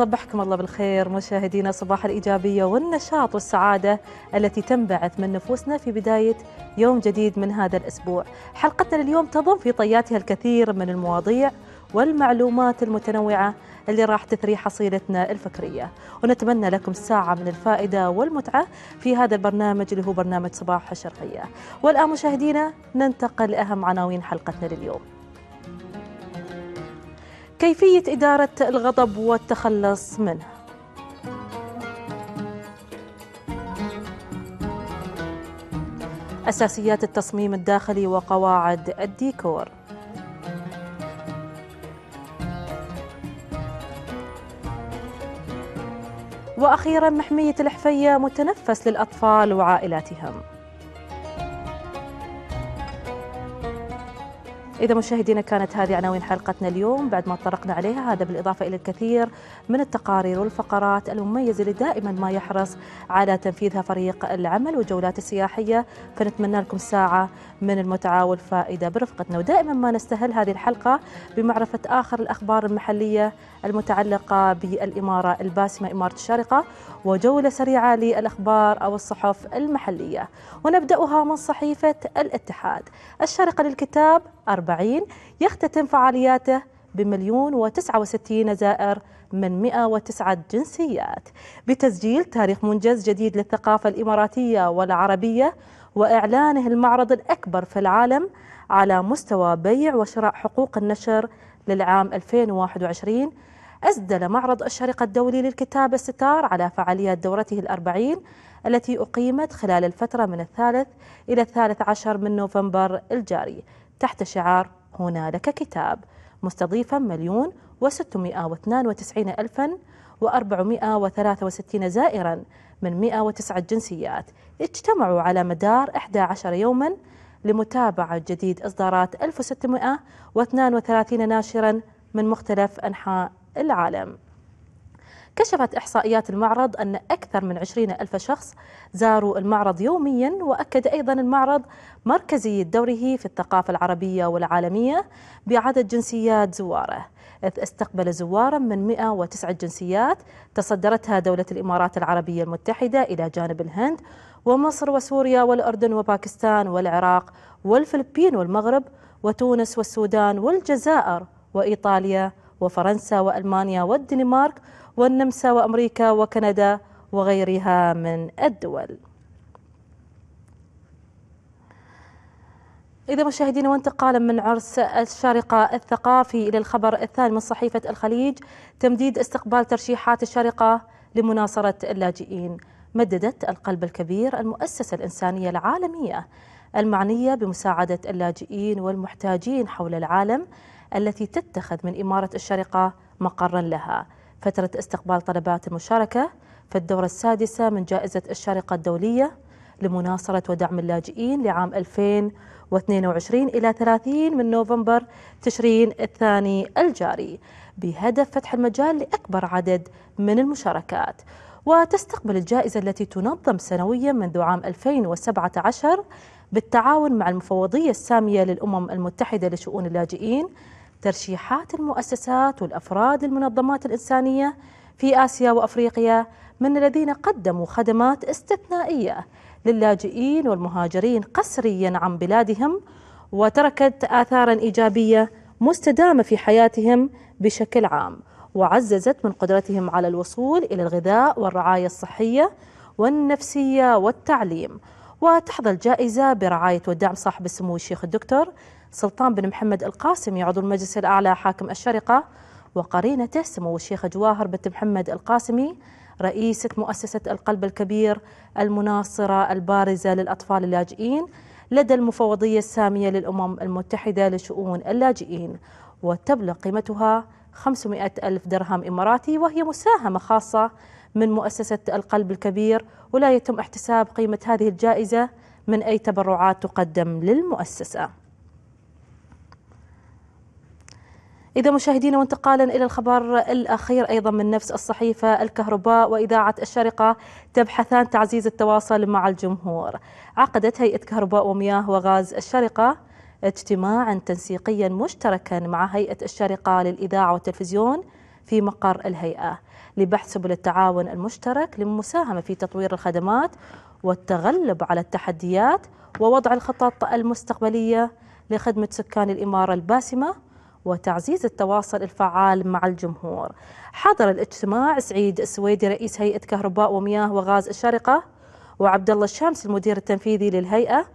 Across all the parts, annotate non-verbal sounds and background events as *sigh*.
صبحكم الله بالخير مشاهدينا صباح الإيجابية والنشاط والسعادة التي تنبعث من نفوسنا في بداية يوم جديد من هذا الأسبوع حلقتنا اليوم تضم في طياتها الكثير من المواضيع والمعلومات المتنوعة اللي راح تثري حصيلتنا الفكرية ونتمنى لكم ساعة من الفائدة والمتعة في هذا البرنامج اللي هو برنامج صباح الشرقية والآن مشاهدينا ننتقل لأهم عناوين حلقتنا لليوم كيفية إدارة الغضب والتخلص منه أساسيات التصميم الداخلي وقواعد الديكور وأخيرا محمية الحفية متنفس للأطفال وعائلاتهم إذا مشاهدينا كانت هذه عناوين حلقتنا اليوم بعد ما تطرقنا عليها هذا بالإضافة إلى الكثير من التقارير والفقرات المميزة اللي دائما ما يحرص على تنفيذها فريق العمل والجولات السياحية فنتمنى لكم ساعة من المتعة والفائدة برفقتنا ودائما ما نستهل هذه الحلقة بمعرفة آخر الأخبار المحلية المتعلقة بالإمارة الباسمة إمارة الشارقة وجولة سريعة للأخبار أو الصحف المحلية ونبدأها من صحيفة الاتحاد الشارقة للكتاب 40 يختتم فعالياته بمليون وتسعة وستين زائر من 109 جنسيات بتسجيل تاريخ منجز جديد للثقافة الإماراتية والعربية وإعلانه المعرض الأكبر في العالم على مستوى بيع وشراء حقوق النشر للعام 2021 أسدل معرض الشرق الدولي للكتاب الستار على فعاليات دورته الأربعين التي أقيمت خلال الفترة من الثالث إلى الثالث عشر من نوفمبر الجاري تحت شعار هنالك كتاب مستضيفا مليون وستمائة واثنان وتسعين ألفا وأربعمائة وثلاثة وستين زائرا من 109 جنسيات اجتمعوا على مدار 11 يوما لمتابعة جديد إصدارات 1632 ناشرا من مختلف أنحاء العالم كشفت إحصائيات المعرض أن أكثر من 20 ألف شخص زاروا المعرض يوميا وأكد أيضا المعرض مركزي دوره في الثقافة العربية والعالمية بعدد جنسيات زواره إذ استقبل زوارا من 109 جنسيات تصدرتها دولة الإمارات العربية المتحدة إلى جانب الهند ومصر وسوريا والأردن وباكستان والعراق والفلبين والمغرب وتونس والسودان والجزائر وإيطاليا وفرنسا وألمانيا والدنمارك والنمسا وأمريكا وكندا وغيرها من الدول إذا مشاهدينا وانتقالا من عرس الشارقة الثقافي إلى الخبر الثاني من صحيفة الخليج تمديد استقبال ترشيحات الشارقة لمناصرة اللاجئين مددت القلب الكبير المؤسسة الإنسانية العالمية المعنية بمساعدة اللاجئين والمحتاجين حول العالم التي تتخذ من إمارة الشارقة مقرا لها فترة استقبال طلبات المشاركة في الدورة السادسة من جائزة الشارقة الدولية لمناصرة ودعم اللاجئين لعام 2022 إلى 30 من نوفمبر تشرين الثاني الجاري بهدف فتح المجال لأكبر عدد من المشاركات وتستقبل الجائزة التي تنظم سنويا منذ عام 2017 بالتعاون مع المفوضية السامية للأمم المتحدة لشؤون اللاجئين ترشيحات المؤسسات والأفراد للمنظمات الإنسانية في آسيا وأفريقيا من الذين قدموا خدمات استثنائية للاجئين والمهاجرين قسريا عن بلادهم وتركت آثارا إيجابية مستدامة في حياتهم بشكل عام وعززت من قدرتهم على الوصول إلى الغذاء والرعاية الصحية والنفسية والتعليم وتحظى الجائزة برعاية ودعم صاحب السمو الشيخ الدكتور سلطان بن محمد القاسمي عضو المجلس الأعلى حاكم الشرقة وقرينته سمو الشيخ جواهر بنت محمد القاسمي رئيسة مؤسسة القلب الكبير المناصرة البارزة للأطفال اللاجئين لدى المفوضية السامية للأمم المتحدة لشؤون اللاجئين وتبلغ قيمتها 500 ألف درهم إماراتي وهي مساهمة خاصة من مؤسسة القلب الكبير ولا يتم احتساب قيمة هذه الجائزة من أي تبرعات تقدم للمؤسسة إذا مشاهدينا وانتقالا إلى الخبر الأخير أيضا من نفس الصحيفة الكهرباء وإذاعة الشارقة تبحثان تعزيز التواصل مع الجمهور عقدت هيئة كهرباء ومياه وغاز الشارقة اجتماعا تنسيقيا مشتركا مع هيئة الشارقة للإذاعة والتلفزيون في مقر الهيئة لبحث سبل التعاون المشترك للمساهمة في تطوير الخدمات والتغلب على التحديات ووضع الخطط المستقبلية لخدمة سكان الإمارة الباسمة وتعزيز التواصل الفعال مع الجمهور حضر الاجتماع سعيد السويدي رئيس هيئة كهرباء ومياه وغاز الشارقة وعبد الله الشامس المدير التنفيذي للهيئة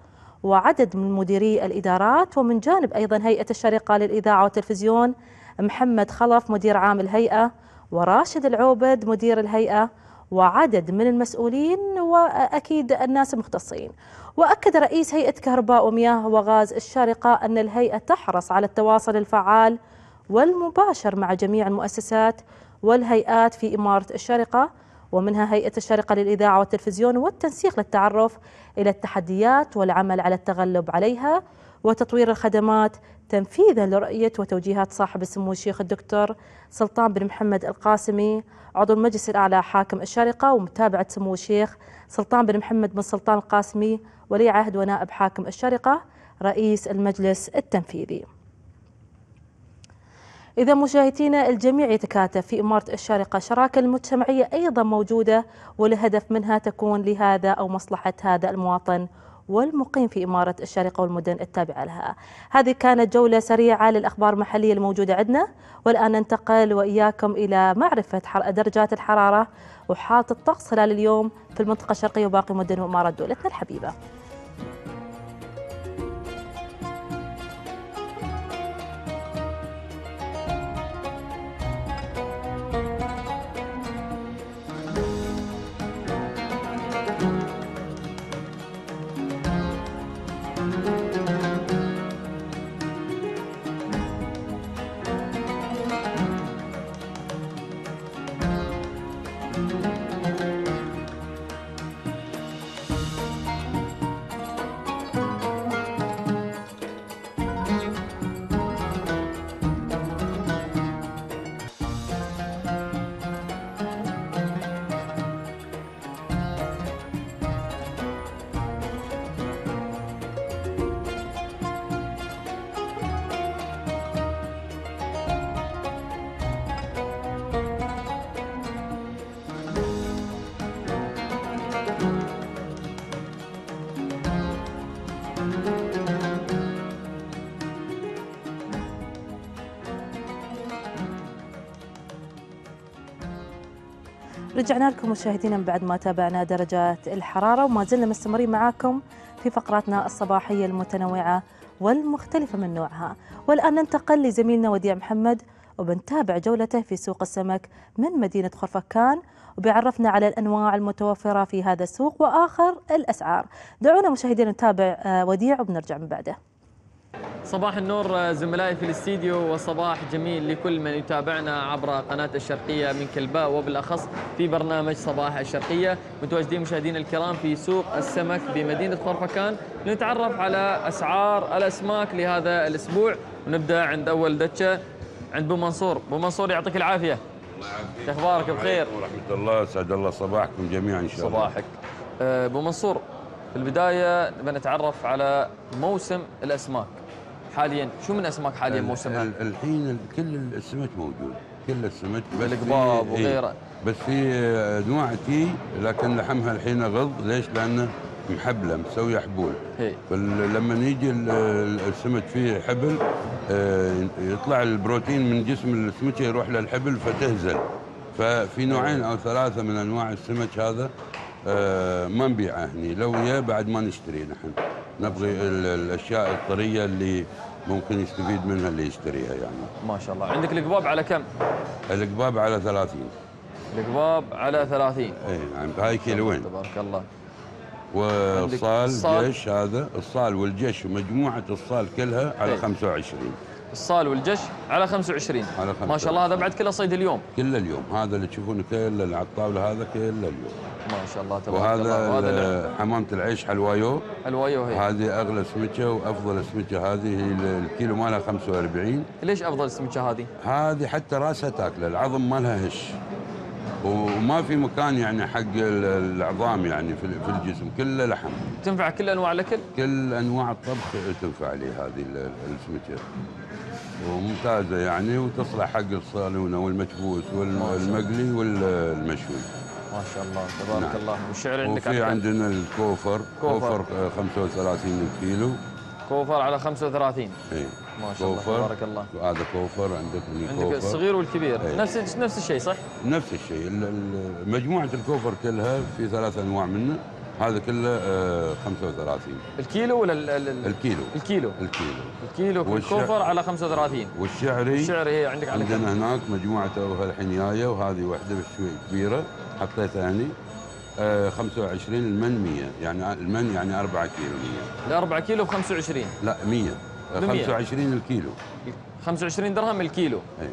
وعدد من مديري الإدارات ومن جانب أيضا هيئة الشارقة للإذاعة والتلفزيون محمد خلف مدير عام الهيئة وراشد العوبد مدير الهيئة وعدد من المسؤولين وأكيد الناس المختصين وأكد رئيس هيئة كهرباء ومياه وغاز الشارقة أن الهيئة تحرص على التواصل الفعال والمباشر مع جميع المؤسسات والهيئات في إمارة الشارقة ومنها هيئة الشارقة للإذاعة والتلفزيون والتنسيق للتعرف إلى التحديات والعمل على التغلب عليها وتطوير الخدمات تنفيذا لرؤية وتوجيهات صاحب السمو الشيخ الدكتور سلطان بن محمد القاسمي عضو المجلس الأعلى حاكم الشارقة ومتابعة سمو الشيخ سلطان بن محمد بن سلطان القاسمي ولي عهد ونائب حاكم الشرقة رئيس المجلس التنفيذي إذا مشاهدينا الجميع يتكاتف في إمارة الشارقة شراكة المجتمعية أيضا موجودة والهدف منها تكون لهذا أو مصلحة هذا المواطن والمقيم في إمارة الشارقة والمدن التابعة لها هذه كانت جولة سريعة للأخبار المحلية الموجودة عندنا والآن ننتقل وإياكم إلى معرفة درجات الحرارة وحالة الطقس خلال اليوم في المنطقة الشرقية وباقي مدن وإمارات دولتنا الحبيبة رجعنا لكم مشاهدينا بعد ما تابعنا درجات الحرارة وما زلنا مستمرين معاكم في فقراتنا الصباحية المتنوعة والمختلفة من نوعها والآن ننتقل لزميلنا وديع محمد وبنتابع جولته في سوق السمك من مدينة خرفكان وبيعرفنا على الأنواع المتوفرة في هذا السوق وآخر الأسعار دعونا مشاهدينا نتابع آه، وديع وبنرجع من بعده صباح النور آه، زملائي في الاستديو وصباح جميل لكل من يتابعنا عبر قناة الشرقية من كلباء وبالأخص في برنامج صباح الشرقية متواجدين مشاهدينا الكرام في سوق السمك بمدينة خرفكان لنتعرف على أسعار الأسماك لهذا الأسبوع ونبدأ عند أول دتشة عند بو منصور بو منصور يعطيك العافية الله يعافيك أخبارك بخير ورحمة الله سعد الله صباحكم جميعا إن شاء الله صباحك آه، بو منصور في البداية بنتعرف على موسم الأسماك حاليا شو من اسماك حاليا موسمها؟ الحين كل السمك موجود كل السمك بس القباب وغيره إيه. بس في انواع تي لكن لحمها الحين غض ليش؟ لانه محبله مسويه حبول إيه. فلما يجي السمك فيه حبل آه، يطلع البروتين من جسم السمكه يروح للحبل فتهزل ففي نوعين او ثلاثه من انواع السمك هذا آه، ما نبيعه هني لو يا بعد ما نشتري نحن نبغي الاشياء الطريه اللي ممكن يستفيد منها اللي يشتريها يعني ما شاء الله عندك القباب على كم القباب على 30 القباب على 30 اي نعم هاي كيلوين تبارك الله والصال جيش هذا الصال والجيش ومجموعه الصال كلها على 25 إيه. الصال والجش على 25 على 25 ما شاء الله هذا بعد كله صيد اليوم كله اليوم هذا اللي تشوفونه كله اللي على الطاوله هذا كله اليوم ما شاء الله تبارك وهذا وهذا حمامه العيش حلوايو حلوايو هي هذه اغلى سمكه وافضل سمكه هذه هي الكيلو مالها 45 ليش افضل سمكه هذه؟ هذه حتى راسها تاكله العظم مالها هش وما في مكان يعني حق العظام يعني في الجسم كله لحم تنفع كل انواع الاكل؟ كل انواع الطبخ تنفع لي هذه السمكه وممتازه يعني وتصلح حق الصالونه والمكبوس والمقلي والمشوي ما شاء الله تبارك نعم. الله والشعر عندك وفي عندنا الكوفر كوفر, كوفر 35 كيلو كوفر على 35 اي ما شاء الله تبارك الله هذا كوفر عندك بني عندك كوفر. الصغير والكبير ايه. نفس نفس الشيء صح؟ نفس الشيء مجموعه الكوفر كلها في ثلاث انواع منه هذا كله 35 آه، الكيلو ولا ال ال الكيلو الكيلو الكيلو الكيلو الكوفر على 35 والشعري الشعري هي إيه، عندك على عندنا هناك مجموعه الحين جايه وهذه وحده شوي كبيره حطيتها هني آه 25 المن 100 يعني المن يعني 4 كيلو 100 ال 4 كيلو ب 25 لا 100 25 الكيلو 25 درهم الكيلو أي.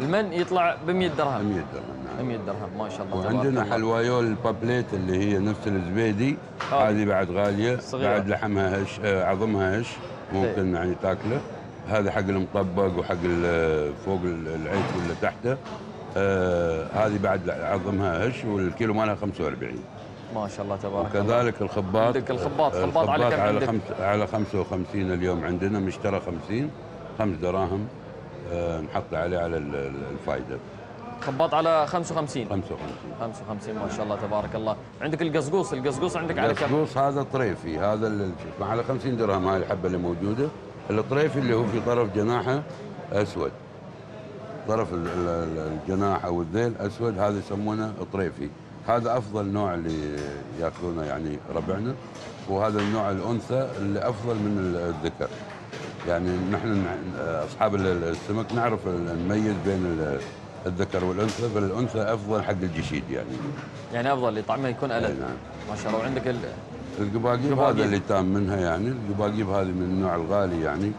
المن يطلع ب 100 درهم 100 درهم نعم 100 درهم ما شاء الله وعندنا حلوايول البابليت اللي هي نفس الزبيدي آه. هذه بعد غاليه صغيرة. بعد لحمها هش آه، عظمها هش ممكن يعني تاكله هذا حق المطبق وحق فوق العيش ولا تحته آه هذه بعد عظمها هش والكيلو مالها 45 ما شاء الله تبارك وكذلك الله. الخباط عندك الخباط الخباط على كم على, خمس على 55 اليوم عندنا مشترى 50 خمس دراهم آه، نحط عليه على الفائده خباط على 55 55 55 ما شاء الله تبارك الله عندك القصقوص القصقوص عندك على كم القصقوص هذا طريفي هذا على 50 درهم هاي الحبه اللي موجوده الطريفي اللي هو في طرف جناحه اسود طرف الجناح او الذيل اسود هذا يسمونه طريفي هذا افضل نوع اللي ياكلونه يعني ربعنا وهذا النوع الانثى اللي افضل من الذكر يعني نحن اصحاب السمك نعرف نميز بين الذكر والانثى فالانثى افضل حق الجشيد يعني يعني افضل اللي طعمه يكون الذ نعم ما شاء الله وعندك ال... القباقيب هذا اللي تام منها يعني القباقيب هذه من النوع الغالي يعني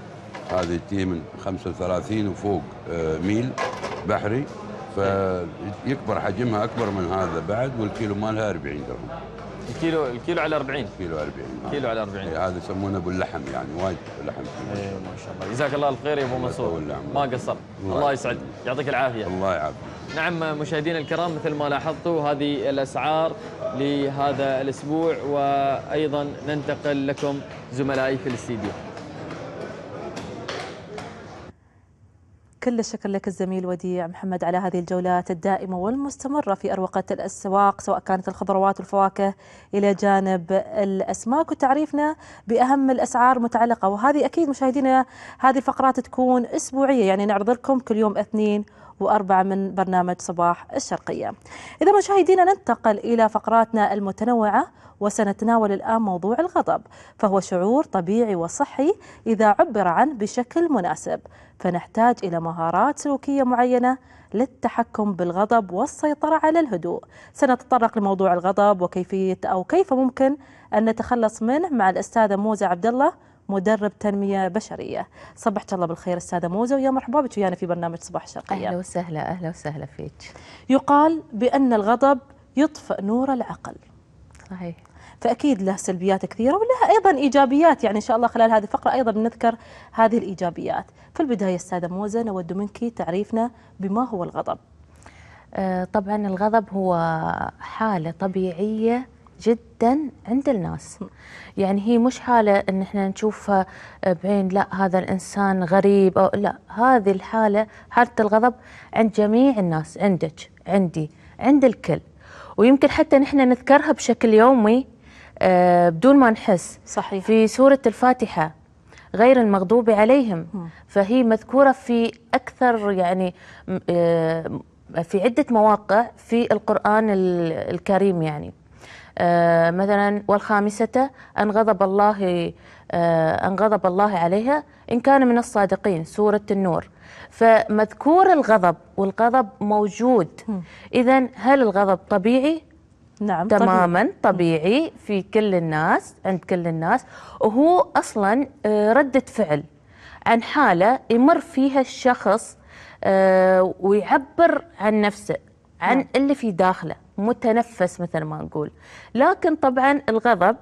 هذه تي من 35 وفوق آه، ميل بحري فيكبر حجمها اكبر من هذا بعد والكيلو مالها 40 درهم الكيلو الكيلو على 40 كيلو 40 كيلو على 40 إيه، هذا يسمونه ابو اللحم يعني وايد لحم أيه ما شاء الله جزاك الله الخير يا ابو منصور ما قصر الله, الله يسعد يعطيك العافيه الله يعافيك نعم مشاهدينا الكرام مثل ما لاحظتوا هذه الاسعار لهذا الاسبوع وايضا ننتقل لكم زملائي في الاستديو كل الشكر لك الزميل وديع محمد على هذه الجولات الدائمة والمستمرة في أروقة الأسواق سواء كانت الخضروات والفواكه إلى جانب الأسماك وتعريفنا بأهم الأسعار متعلقة وهذه أكيد مشاهدينا هذه الفقرات تكون أسبوعية يعني نعرض لكم كل يوم اثنين وأربعة من برنامج صباح الشرقية إذا مشاهدينا ننتقل إلى فقراتنا المتنوعة وسنتناول الآن موضوع الغضب فهو شعور طبيعي وصحي إذا عبر عنه بشكل مناسب فنحتاج إلى مهارات سلوكية معينة للتحكم بالغضب والسيطرة على الهدوء سنتطرق لموضوع الغضب وكيفية أو كيف ممكن أن نتخلص منه مع الأستاذة موزة عبد الله مدرب تنميه بشريه صبحت الله بالخير استاذه موزه ويا مرحبا بك ويانا في برنامج صباح الشرقيه اهلا وسهلا اهلا وسهلا فيك يقال بان الغضب يطفئ نور العقل صحيح فاكيد له سلبيات كثيره ولها ايضا ايجابيات يعني ان شاء الله خلال هذه الفقره ايضا بنذكر هذه الايجابيات في البدايه استاذه موزه نود منك تعريفنا بما هو الغضب آه، طبعا الغضب هو حاله طبيعيه جدا عند الناس يعني هي مش حالة ان احنا نشوفها بعين لا هذا الانسان غريب او لا هذه الحالة حالة الغضب عند جميع الناس عندك عندي عند الكل ويمكن حتى نحن نذكرها بشكل يومي آه، بدون ما نحس صحيح في سورة الفاتحة غير المغضوب عليهم فهي مذكورة في أكثر يعني آه، في عدة مواقع في القرآن الكريم يعني آه، مثلا والخامسة أن غضب الله آه، أن غضب الله عليها إن كان من الصادقين سورة النور فمذكور الغضب والغضب موجود إذا هل الغضب طبيعي نعم تماما طبيعي. في كل الناس عند كل الناس وهو اصلا آه، رده فعل عن حاله يمر فيها الشخص ويعبر عن نفسه عن نعم. اللي في داخله متنفس مثل ما نقول لكن طبعا الغضب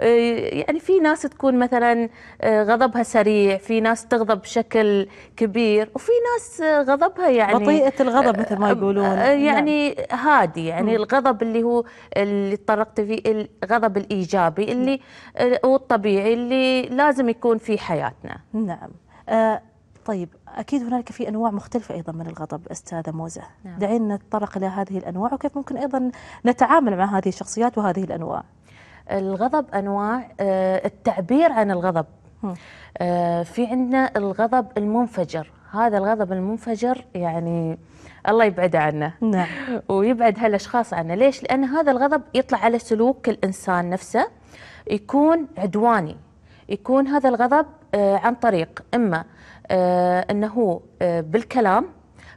آه، يعني في ناس تكون مثلا آه، غضبها سريع في ناس تغضب بشكل كبير وفي ناس آه، غضبها يعني بطيئة الغضب مثل ما يقولون نعم. يعني نعم. هادي يعني الغضب اللي هو اللي طرقت فيه الغضب الإيجابي اللي نعم. والطبيعي اللي لازم يكون في حياتنا نعم طيب أكيد هنالك في أنواع مختلفة أيضا من الغضب أستاذة موزة نعم. دعينا نتطرق إلى هذه الأنواع وكيف ممكن أيضا نتعامل مع هذه الشخصيات وهذه الأنواع الغضب أنواع آه، التعبير عن الغضب آه، في عندنا الغضب المنفجر هذا الغضب المنفجر يعني الله يبعد عنه نعم. *laughs* ويبعد هالاشخاص عنه ليش لان هذا الغضب يطلع على سلوك الانسان نفسه يكون عدواني يكون هذا الغضب آه، عن طريق اما آه، انه آه، بالكلام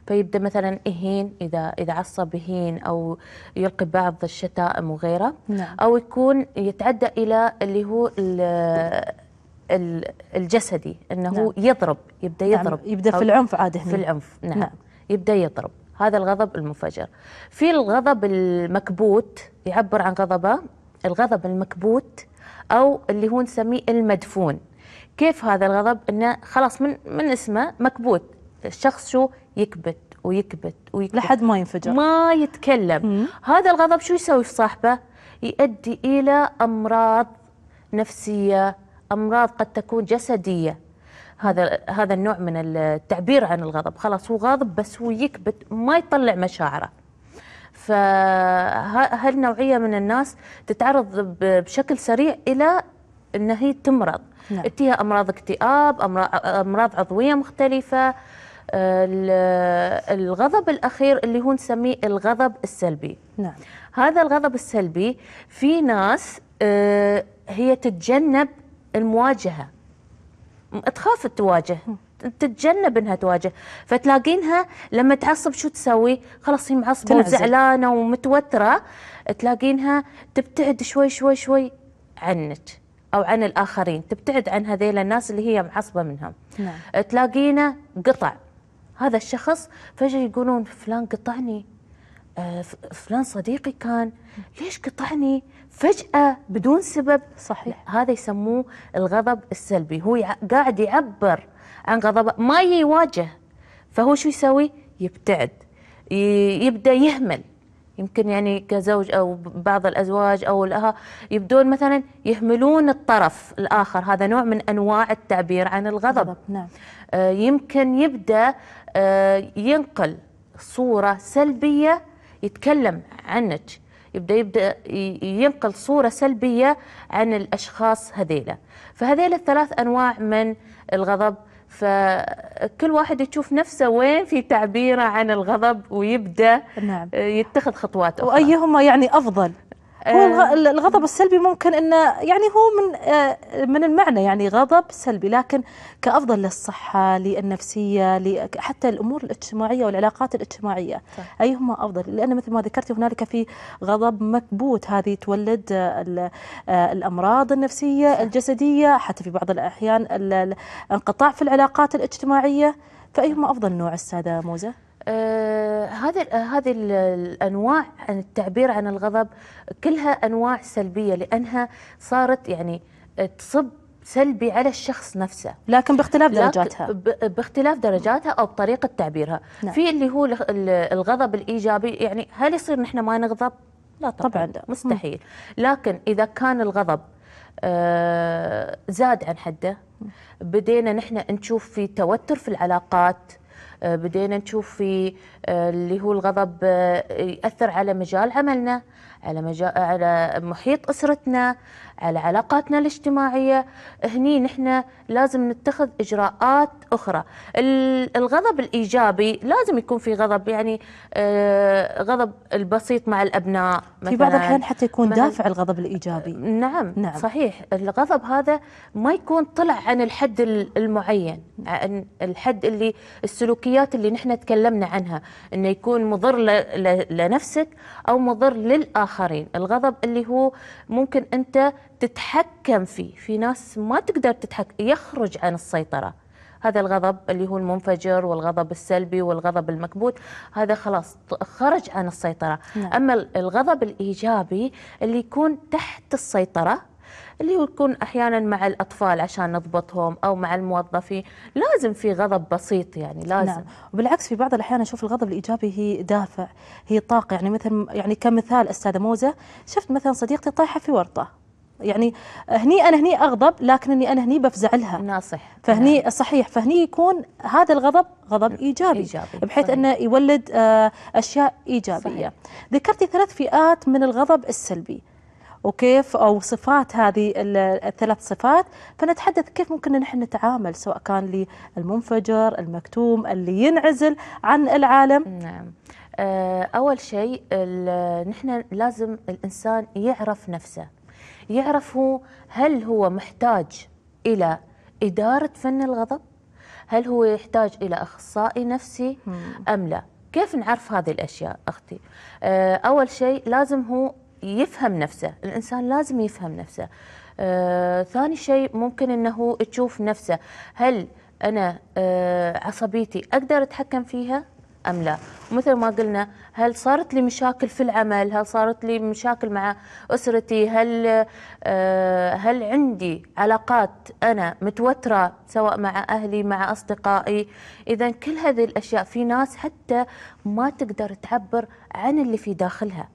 فيبدا مثلا يهين اذا اذا عصب يهين او يلقي بعض الشتائم وغيره نعم. او يكون يتعدى الى اللي هو الجسدي انه نعم. يضرب يبدا نعم، يضرب نعم. يبدا في العنف عاده في العنف نعم. نعم يبدا يضرب هذا الغضب المنفجر في الغضب المكبوت يعبر عن غضبه الغضب المكبوت او اللي هو نسميه المدفون كيف هذا الغضب انه خلاص من من اسمه مكبوت الشخص شو يكبت ويكبت ويكبت لحد ما ينفجر ما يتكلم مم. هذا الغضب شو يسوي في صاحبه يؤدي الى امراض نفسيه امراض قد تكون جسديه هذا هذا النوع من التعبير عن الغضب خلاص هو غاضب بس هو يكبت ما يطلع مشاعره فهالنوعية من الناس تتعرض بشكل سريع إلى ان هي تمرض نعم. اتيها امراض اكتئاب امراض عضويه مختلفه آه، الغضب الاخير اللي هو نسميه الغضب السلبي نعم. هذا الغضب السلبي في ناس آه، هي تتجنب المواجهه تخاف تواجه تتجنب انها تواجه فتلاقينها لما تعصب شو تسوي خلاص هي معصبه وزعلانه ومتوتره تلاقينها تبتعد شوي شوي شوي عنك او عن الاخرين تبتعد عن هذيل الناس اللي هي معصبه منهم نعم. أه، تلاقينا قطع هذا الشخص فجاه يقولون فلان قطعني أه، فلان صديقي كان ليش قطعني فجأة بدون سبب صحيح هذا يسموه الغضب السلبي هو قاعد يعبر عن غضبه ما يواجه فهو شو يسوي يبتعد يبدأ يهمل يمكن يعني كزوج او بعض الازواج او الاها يبدون مثلا يهملون الطرف الاخر هذا نوع من انواع التعبير عن الغضب غضب. نعم. آه، يمكن يبدا آه، ينقل صوره سلبيه يتكلم عنك يبدا يبدا ينقل صوره سلبيه عن الاشخاص هذيلا فهذيلا الثلاث انواع من الغضب فكل واحد يشوف نفسه وين في تعبيره عن الغضب ويبدا نعم. آه، يتخذ خطوات اخرى وايهما يعني افضل هو آه. الغضب السلبي ممكن انه يعني هو من آه، من المعنى يعني غضب سلبي لكن كافضل للصحه للنفسيه حتى الامور الاجتماعيه والعلاقات الاجتماعيه صح. ايهما افضل لان مثل ما ذكرتي هنالك في غضب مكبوت هذه تولد آه، الامراض النفسيه صح. الجسديه حتى في بعض الاحيان الانقطاع في العلاقات الاجتماعيه فايهما افضل نوع الساده موزه آه، هذه آه، هذه الانواع عن التعبير عن الغضب كلها انواع سلبيه لانها صارت يعني آه، تصب سلبي على الشخص نفسه لكن باختلاف درجاتها باختلاف درجاتها او بطريقه تعبيرها نعم. في اللي هو الغضب الايجابي يعني هل يصير نحن ما نغضب لا طبعا, طبعا. مستحيل لكن اذا كان الغضب آه زاد عن حده بدينا نحن نشوف في توتر في العلاقات آه، بدينا نشوف في آه، اللي هو الغضب آه، يأثر على مجال عملنا على مجال على محيط أسرتنا على علاقاتنا الاجتماعية هني نحن لازم نتخذ إجراءات أخرى الغضب الإيجابي لازم يكون في غضب يعني آه، غضب البسيط مع الأبناء مثلا في بعض الأحيان حتى يكون دافع الغضب الإيجابي آه، نعم, نعم صحيح الغضب هذا ما يكون طلع عن الحد المعين عن الحد اللي السلوكيات اللي نحن تكلمنا عنها انه يكون مضر لنفسك او مضر للاخرين الغضب اللي هو ممكن انت تتحكم فيه في ناس ما تقدر تتحكم يخرج عن السيطرة هذا الغضب اللي هو المنفجر والغضب السلبي والغضب المكبوت هذا خلاص خرج عن السيطرة نعم. أما الغضب الإيجابي اللي يكون تحت السيطرة اللي هو يكون احيانا مع الاطفال عشان نضبطهم او مع الموظفين لازم في غضب بسيط يعني لازم نعم. وبالعكس في بعض الاحيان اشوف الغضب الايجابي هي دافع هي طاقه يعني مثلا يعني كمثال استاذه موزه شفت مثلا صديقتي طايحه في ورطه يعني هني انا هني اغضب لكنني انا هني بفزع لها ناصح فهني نعم. صحيح فهني يكون هذا الغضب غضب ايجابي, إيجابي. بحيث صحيح. انه يولد آه، اشياء ايجابيه صحيح. ذكرتي ثلاث فئات من الغضب السلبي وكيف او صفات هذه الثلاث صفات فنتحدث كيف ممكن نحن نتعامل سواء كان للمنفجر المكتوم اللي ينعزل عن العالم نعم آه، اول شيء نحن لازم الانسان يعرف نفسه يعرفوا هل هو محتاج إلى إدارة فن الغضب هل هو يحتاج إلى أخصائي نفسي أم لا كيف نعرف هذه الأشياء أختي آه، أول شيء لازم هو يفهم نفسه الإنسان لازم يفهم نفسه آه، ثاني شيء ممكن أنه تشوف نفسه هل أنا آه، عصبيتي أقدر أتحكم فيها أم لا ومثل ما قلنا هل صارت لي مشاكل في العمل هل صارت لي مشاكل مع أسرتي هل أه هل عندي علاقات أنا متوترة سواء مع أهلي مع أصدقائي إذا كل هذه الأشياء في ناس حتى ما تقدر تعبر عن اللي في داخلها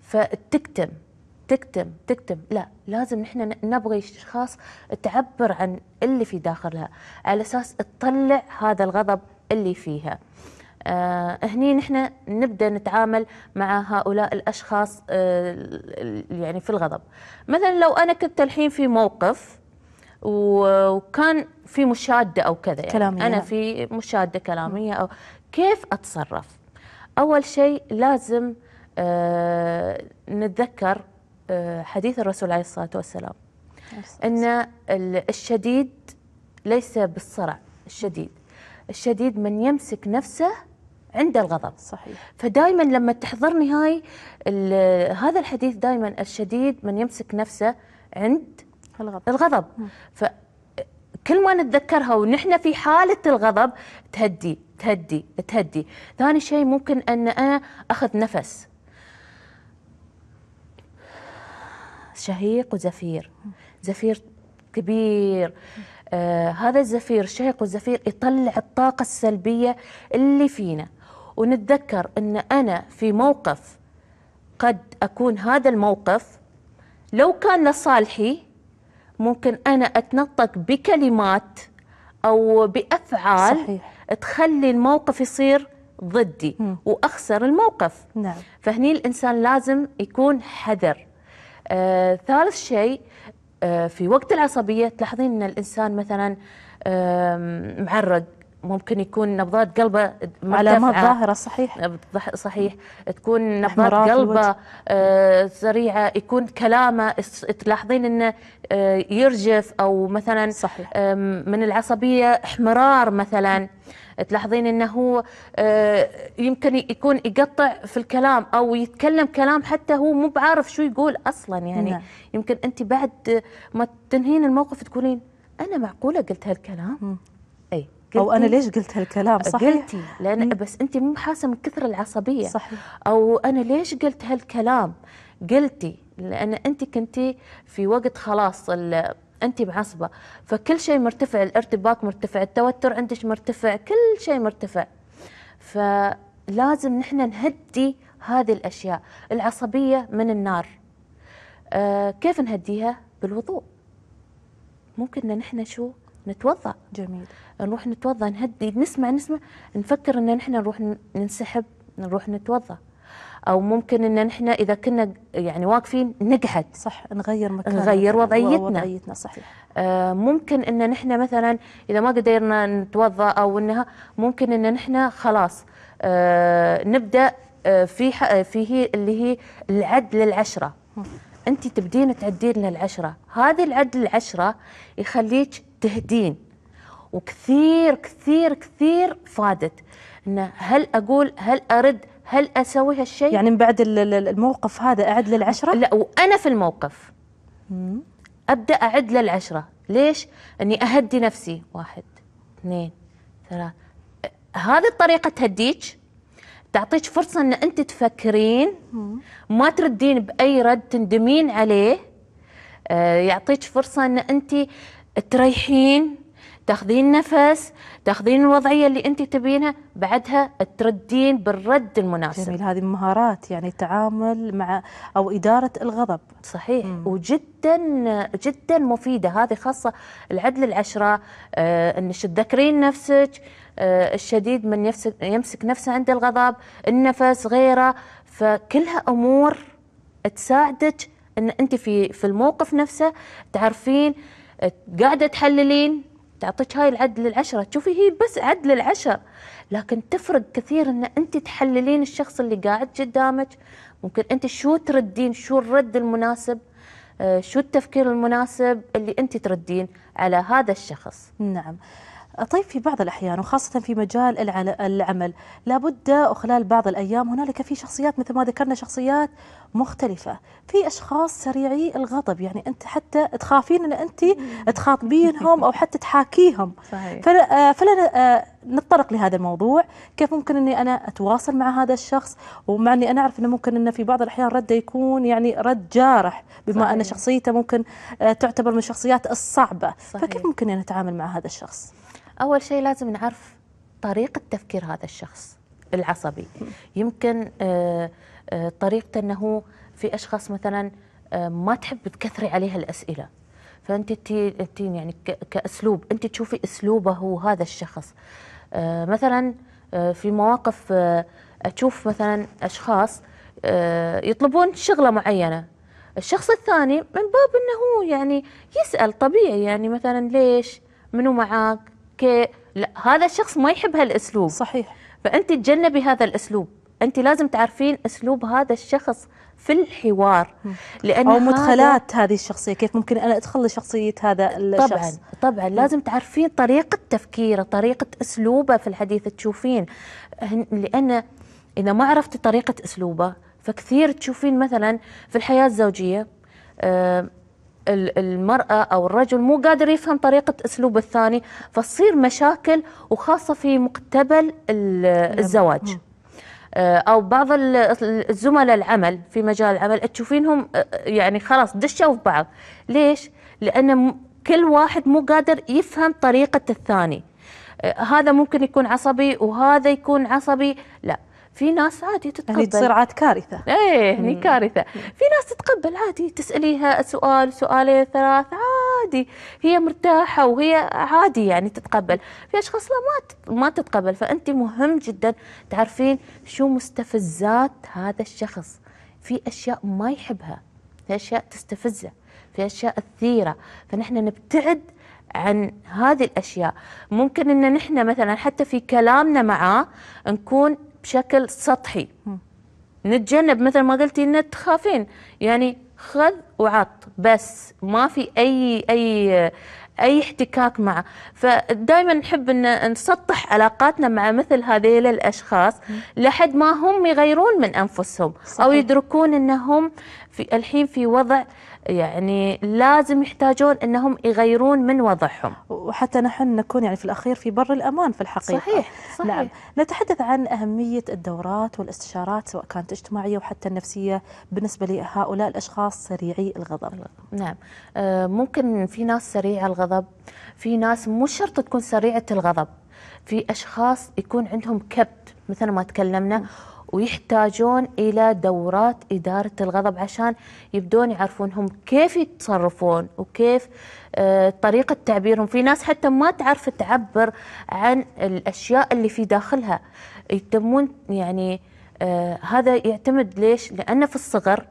فتكتم تكتم تكتم لا لازم نحن نبغي اشخاص تعبر عن اللي في داخلها على اساس تطلع هذا الغضب اللي فيها آه، هني نحن نبدا نتعامل مع هؤلاء الاشخاص آه، يعني في الغضب مثلا لو انا كنت الحين في موقف وكان في مشاده او كذا يعني كلامية. انا نعم. في مشاده كلاميه او كيف اتصرف اول شيء لازم آه، نتذكر حديث الرسول عليه الصلاه والسلام ان الشديد ليس بالصرع الشديد الشديد من يمسك نفسه عند الغضب صحيح فدائما لما تحضرني هاي هذا الحديث دائما الشديد من يمسك نفسه عند الغضب الغضب فكل ما نتذكرها ونحن في حاله الغضب تهدي تهدي تهدي ثاني شيء ممكن ان انا اخذ نفس شهيق وزفير زفير كبير آه هذا الزفير الشهيق والزفير يطلع الطاقة السلبية اللي فينا ونتذكر ان انا في موقف قد اكون هذا الموقف لو كان لصالحي ممكن انا اتنطق بكلمات او بافعال صحيح. تخلي الموقف يصير ضدي م. واخسر الموقف نعم. فهني الانسان لازم يكون حذر آه، ثالث شيء آه، في وقت العصبيه تلاحظين ان الانسان مثلا آه، معرض ممكن يكون نبضات قلبه مرتفعة. علامات ظاهره صحيح صحيح تكون نبضات قلبه آه، سريعه يكون كلامه تلاحظين انه آه، يرجف او مثلا صحيح. من العصبيه احمرار مثلا تلاحظين انه هو آه، يمكن يكون يقطع في الكلام او يتكلم كلام حتى هو مو بعارف شو يقول اصلا يعني نعم. يمكن انت بعد ما تنهين الموقف تقولين انا معقوله قلت هالكلام قلتي او انا ليش قلت هالكلام صحيح قلتي لان مم. بس انت مو حاسه من كثر العصبيه صحيح او انا ليش قلت هالكلام قلتي لان انت كنتي في وقت خلاص انت معصبه فكل شيء مرتفع الارتباك مرتفع التوتر عندك مرتفع كل شيء مرتفع فلازم نحن نهدي هذه الاشياء العصبيه من النار آه كيف نهديها بالوضوء ممكن نحن شو نتوضا جميل نروح نتوضا نهدي نسمع نسمع نفكر ان نحن نروح ننسحب نروح نتوضا او ممكن ان نحن اذا كنا يعني واقفين نقعد صح نغير مكان نغير وضعيتنا وضعيتنا صحيح آه ممكن ان نحن مثلا اذا ما قدرنا نتوضا او انها ممكن ان نحن خلاص آه نبدا آه في آه، في هي اللي هي العد للعشره انت تبدين تعدين للعشره هذه العد للعشره يخليك تهدين وكثير كثير كثير فادت انه هل اقول هل ارد هل اسوي هالشيء يعني من بعد الموقف هذا اعد للعشره لا وانا في الموقف ابدا اعد للعشره ليش اني اهدي نفسي واحد اثنين ثلاث هذه الطريقه تهديك تعطيك فرصه ان انت تفكرين ما تردين باي رد تندمين عليه آه، يعطيك فرصه ان انت تريحين تاخذين نفس تاخذين الوضعيه اللي انت تبينها بعدها تردين بالرد المناسب جميل هذه مهارات يعني التعامل مع او اداره الغضب صحيح مم. وجدا جدا مفيده هذه خاصه العدل العشره آه انك تذكرين نفسك آه الشديد من يمسك, يمسك نفسه عند الغضب النفس غيره فكلها امور تساعدك ان انت في في الموقف نفسه تعرفين قاعده تحللين تعطيك هاي العدل العشره تشوفي هي بس عدل العشر لكن تفرق كثير ان انت تحللين الشخص اللي قاعد قدامك ممكن انت شو تردين شو الرد المناسب آه، شو التفكير المناسب اللي انت تردين على هذا الشخص نعم طيب في بعض الأحيان وخاصة في مجال العمل لابد وخلال بعض الأيام هنالك في شخصيات مثل ما ذكرنا شخصيات مختلفة في أشخاص سريعي الغضب يعني أنت حتى تخافين أن أنت تخاطبينهم أو حتى تحاكيهم *laughs* صحيح. فلا, آه، فلا آه، نتطرق لهذا الموضوع كيف ممكن أني أنا أتواصل مع هذا الشخص ومع أني أنا أعرف أنه ممكن أنه في بعض الأحيان رده يكون يعني رد جارح بما صحيح. أن شخصيته ممكن آه، تعتبر من الشخصيات الصعبة صحيح. فكيف ممكن أن أتعامل مع هذا الشخص اول شيء لازم نعرف طريقه تفكير هذا الشخص العصبي يمكن آه، آه، طريقته انه في اشخاص مثلا آه، ما تحب تكثري عليها الاسئله فانت تين يعني كاسلوب انت تشوفي اسلوبه هو هذا الشخص مثلا في مواقف اشوف مثلا اشخاص يطلبون شغله معينه الشخص الثاني من باب انه يعني يسال طبيعي يعني مثلا ليش منو معاك ك... لا هذا الشخص ما يحب هالاسلوب صحيح فانت تجنبي هذا الاسلوب انت لازم تعرفين اسلوب هذا الشخص في الحوار لان او مدخلات هذه الشخصيه كيف ممكن انا ادخل لشخصيه هذا الشخص طبعا طبعا لازم تعرفين طريقه تفكيره طريقه اسلوبه في الحديث تشوفين لان اذا ما عرفتي طريقه اسلوبه فكثير تشوفين مثلا في الحياه الزوجيه آه، المرأة أو الرجل مو قادر يفهم طريقة أسلوب الثاني فتصير مشاكل وخاصة في مقتبل الزواج آه، او بعض الزملاء العمل في مجال العمل تشوفينهم آه، يعني خلاص دشوا في بعض ليش لان كل واحد مو قادر يفهم طريقه الثاني آه، هذا ممكن يكون عصبي وهذا يكون عصبي لا في ناس عادي تتقبل يعني تصير عاد كارثه ايه هني كارثه في ناس تتقبل عادي تساليها سؤال سؤالين ثلاث عادي هي مرتاحه وهي عادي يعني تتقبل في اشخاص لا ما ما تتقبل فانت مهم جدا تعرفين شو مستفزات هذا الشخص في اشياء ما يحبها في اشياء تستفزه في اشياء تثيره فنحن نبتعد عن هذه الاشياء ممكن ان نحن مثلا حتى في كلامنا معاه نكون بشكل سطحي نتجنب مثل ما قلتي ان تخافين يعني خذ وعط بس ما في اي اي اي احتكاك معه فدائما نحب ان نسطح علاقاتنا مع مثل هذيل الاشخاص لحد ما هم يغيرون من انفسهم صحيح. او يدركون انهم في الحين في وضع يعني لازم يحتاجون انهم يغيرون من وضعهم وحتى نحن نكون يعني في الاخير في بر الامان في الحقيقه صحيح, نعم. صحيح. نعم نتحدث عن اهميه الدورات والاستشارات سواء كانت اجتماعيه وحتى النفسيه بالنسبه لهؤلاء الاشخاص سريعي الغضب نعم آه، ممكن في ناس سريعه الغضب في ناس مو شرط تكون سريعه الغضب في اشخاص يكون عندهم كبت مثل ما تكلمنا ويحتاجون إلى دورات إدارة الغضب عشان يبدون يعرفون هم كيف يتصرفون وكيف آه، طريقة تعبيرهم في ناس حتى ما تعرف تعبر عن الأشياء اللي في داخلها يتمون يعني آه، هذا يعتمد ليش لأنه في الصغر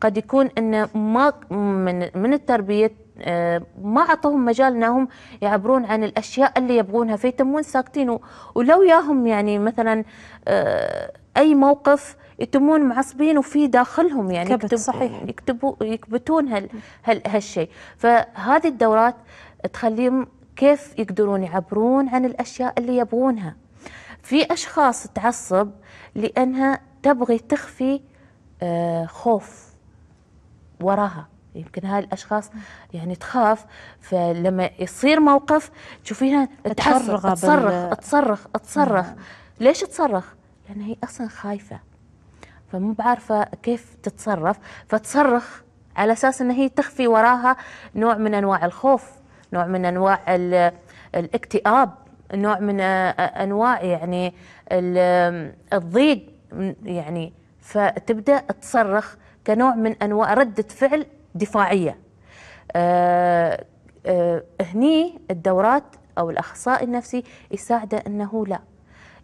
قد يكون أنه ما من, من التربية آه، ما عطوهم مجال انهم يعبرون عن الاشياء اللي يبغونها فيتمون ساكتين ولو ياهم يعني مثلا اي موقف يتمون معصبين وفي داخلهم يعني كبت يكتب صحيح يكتبوا يكبتون هال هال هالشيء فهذه الدورات تخليهم كيف يقدرون يعبرون عن الاشياء اللي يبغونها في اشخاص تعصب لانها تبغي تخفي آه، خوف وراها يمكن هاي الاشخاص يعني تخاف فلما يصير موقف تشوفينها تتصرخ تصرخ تصرخ تصرخ نعم. ليش تصرخ لأن هي أصلا خايفة فمو بعارفة كيف تتصرف فتصرخ على أساس أن هي تخفي وراها نوع من أنواع الخوف نوع من أنواع الاكتئاب نوع من أنواع يعني الضيق يعني فتبدأ تصرخ كنوع من أنواع ردة فعل دفاعية آه، آه، هني الدورات أو الأخصائي النفسي يساعده أنه لا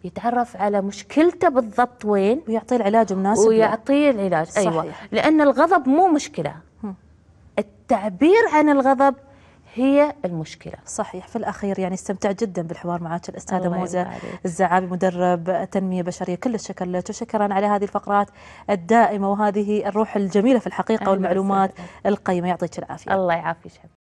يتعرف على مشكلته بالضبط وين ويعطيه العلاج المناسب ويعطيه العلاج أيوة. صحيح. ايوه لان الغضب مو مشكله التعبير عن الغضب هي المشكلة صحيح في الأخير يعني استمتعت جدا بالحوار معك الأستاذة موزة الزعابي مدرب تنمية بشرية كل الشكر لك وشكرا على هذه الفقرات الدائمة وهذه الروح الجميلة في الحقيقة والمعلومات القيمة يعطيك العافية الله يعافيك